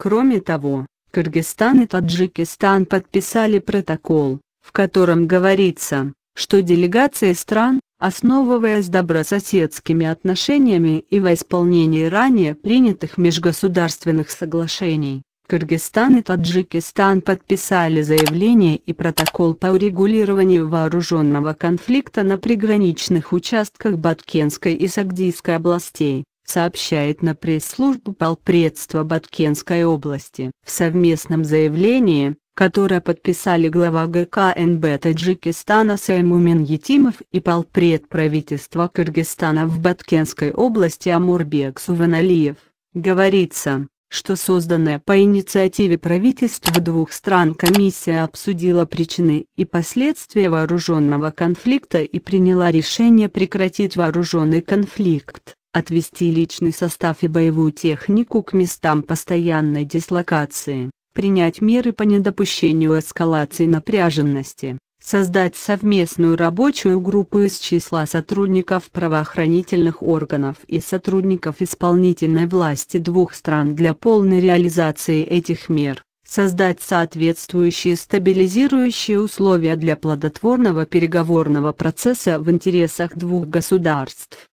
Кроме того, Кыргызстан и Таджикистан подписали протокол, в котором говорится, что делегации стран, основываясь добрососедскими отношениями и во исполнении ранее принятых межгосударственных соглашений, Кыргызстан и Таджикистан подписали заявление и протокол по урегулированию вооруженного конфликта на приграничных участках Баткенской и Сагдийской областей, сообщает на пресс-службу полпредства Баткенской области. В совместном заявлении, которое подписали глава ГКНБ Таджикистана Саймумин Етимов и полпред правительства Кыргызстана в Баткенской области Амурбек Суваналиев, говорится, что созданная по инициативе правительства двух стран комиссия обсудила причины и последствия вооруженного конфликта и приняла решение прекратить вооруженный конфликт отвести личный состав и боевую технику к местам постоянной дислокации, принять меры по недопущению эскалации напряженности, создать совместную рабочую группу из числа сотрудников правоохранительных органов и сотрудников исполнительной власти двух стран для полной реализации этих мер создать соответствующие стабилизирующие условия для плодотворного переговорного процесса в интересах двух государств.